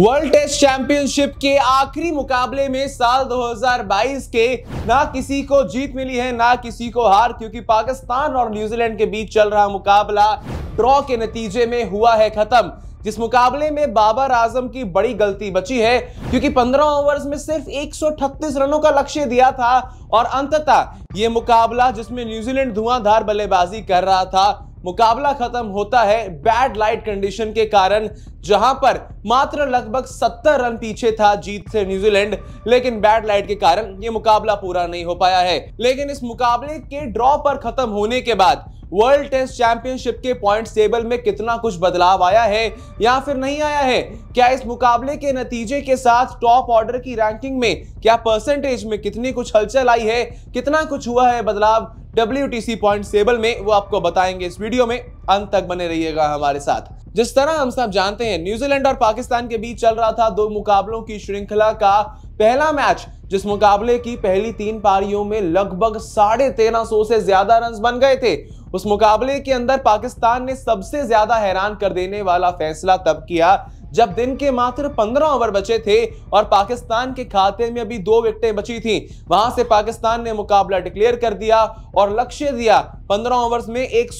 world test championship के आखिरी मुकाबले में साल 2022 के ना किसी को जीत मिली है ना किसी को हार क्योंकि पाकिस्तान और न्यूजीलैंड के बीच चल रहा मुकाबला ड्रॉ के नतीजे में हुआ है खत्म जिस मुकाबले में बाबर आजम की बड़ी गलती बची है क्योंकि 15 ओवर्स में सिर्फ एक रनों का लक्ष्य दिया था और अंततः यह मुकाबला जिसमें न्यूजीलैंड धुआंधार बल्लेबाजी कर रहा था मुकाबला खत्म होता है बैड लाइट कंडीशन के कारण जहां पर मात्र लगभग 70 रन पीछे था जीत से न्यूजीलैंड लेकिन बैड लाइट के कारण ये मुकाबला पूरा नहीं हो पाया है लेकिन इस मुकाबले के ड्रॉ पर खत्म होने के बाद वर्ल्ड टेस्ट चैंपियनशिप के पॉइंट टेबल में कितना कुछ बदलाव आया है या फिर नहीं आया है क्या इस मुकाबले के नतीजे के साथ टॉप ऑर्डर की रैंकिंग में क्या परसेंटेज में कितनी कुछ हलचल आई है कितना कुछ हुआ है बदलाव डब्ल्यू पॉइंट सेबल में वो आपको बताएंगे इस वीडियो में अंत तक बने रहिएगा हमारे साथ जिस तरह हम सब जानते हैं न्यूजीलैंड और पाकिस्तान के बीच चल रहा था दो मुकाबलों की श्रृंखला का पहला मैच जिस मुकाबले की पहली तीन पारियों में लगभग साढ़े तेरह सौ से ज्यादा रन बन गए थे उस मुकाबले के अंदर पाकिस्तान ने सबसे ज्यादा हैरान कर देने वाला फैसला तब किया जब दिन के मात्र 15 ओवर बचे थे और पाकिस्तान के खाते में अभी दो विकटें बची थी वहां से पाकिस्तान ने मुकाबला डिक्लेयर कर दिया और लक्ष्य दिया 15 ओवर्स में एक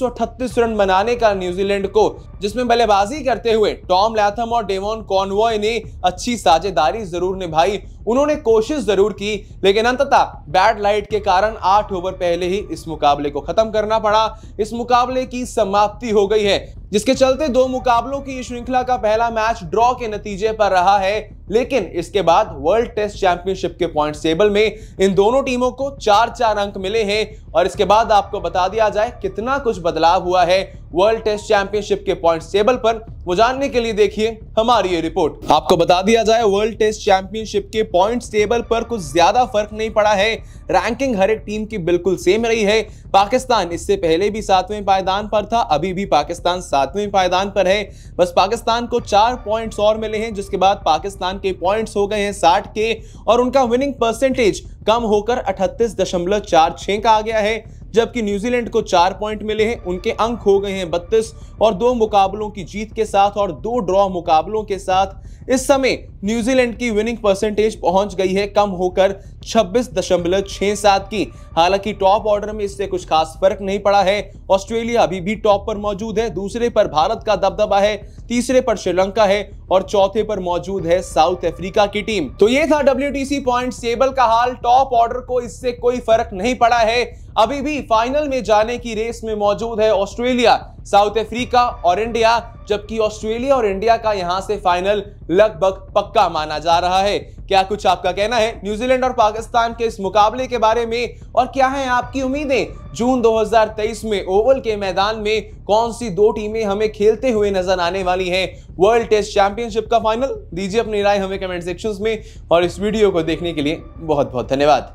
रन बनाने का न्यूजीलैंड को जिसमें बल्लेबाजी करते हुए टॉम लैथम और डेवॉन कॉनवॉय ने अच्छी साझेदारी जरूर निभाई उन्होंने कोशिश जरूर की लेकिन अंततः बैड लाइट के कारण आठ ओवर पहले ही इस मुकाबले को खत्म करना पड़ा इस मुकाबले की समाप्ति हो गई है जिसके चलते दो मुकाबलों की श्रृंखला का पहला मैच ड्रॉ के नतीजे पर रहा है लेकिन इसके बाद वर्ल्ड टेस्ट चैंपियनशिप के पॉइंट टेबल में इन दोनों टीमों को चार चार अंक मिले हैं और इसके बाद आपको बता दिया जाए कितना कुछ बदलाव हुआ है वर्ल्ड टेस्ट चैंपियनशिप के पॉइंट टेबल पर वो जानने के लिए देखिए हमारी ये रिपोर्ट आपको बता दिया जाए वर्ल्ड टेस्ट चैंपियनशिप के पॉइंट टेबल पर कुछ ज्यादा फर्क नहीं पड़ा है रैंकिंग हर एक टीम की बिल्कुल सेम रही है पाकिस्तान इससे पहले भी सातवें पायदान पर था अभी भी पाकिस्तान सातवें पायदान पर है बस पाकिस्तान को चार पॉइंट्स और मिले हैं जिसके बाद पाकिस्तान पाकिस्तान के पॉइंट्स हो गए हैं साठ के और उनका विनिंग परसेंटेज कम होकर अठतीस दशमलव चार छः का आ गया है जबकि न्यूजीलैंड को चार पॉइंट मिले हैं उनके अंक हो गए हैं बत्तीस और दो मुकाबलों की जीत के साथ और दो ड्रॉ मुकाबलों के साथ इस समय न्यूजीलैंड की विनिंग परसेंटेज पहुंच गई है कम होकर छब्बीस की हालांकि टॉप ऑर्डर में इससे कुछ खास फर्क नहीं पड़ा है ऑस्ट्रेलिया अभी भी टॉप पर मौजूद है दूसरे पर भारत का दबदबा है तीसरे पर श्रीलंका है और चौथे पर मौजूद है साउथ अफ्रीका की टीम तो ये था डब्ल्यू पॉइंट सेबल का हाल टॉप ऑर्डर को इससे कोई फर्क नहीं पड़ा है अभी भी फाइनल में जाने की रेस में मौजूद है ऑस्ट्रेलिया साउथ अफ्रीका और इंडिया जबकि ऑस्ट्रेलिया और इंडिया का यहां से फाइनल लगभग पक्का माना जा रहा है क्या कुछ आपका कहना है न्यूजीलैंड और पाकिस्तान के इस मुकाबले के बारे में और क्या है आपकी उम्मीदें जून 2023 में ओवल के मैदान में कौन सी दो टीमें हमें खेलते हुए नजर आने वाली हैं वर्ल्ड टेस्ट चैंपियनशिप का फाइनल दीजिए अपनी राय हमें कमेंट सेक्शन में और इस वीडियो को देखने के लिए बहुत बहुत धन्यवाद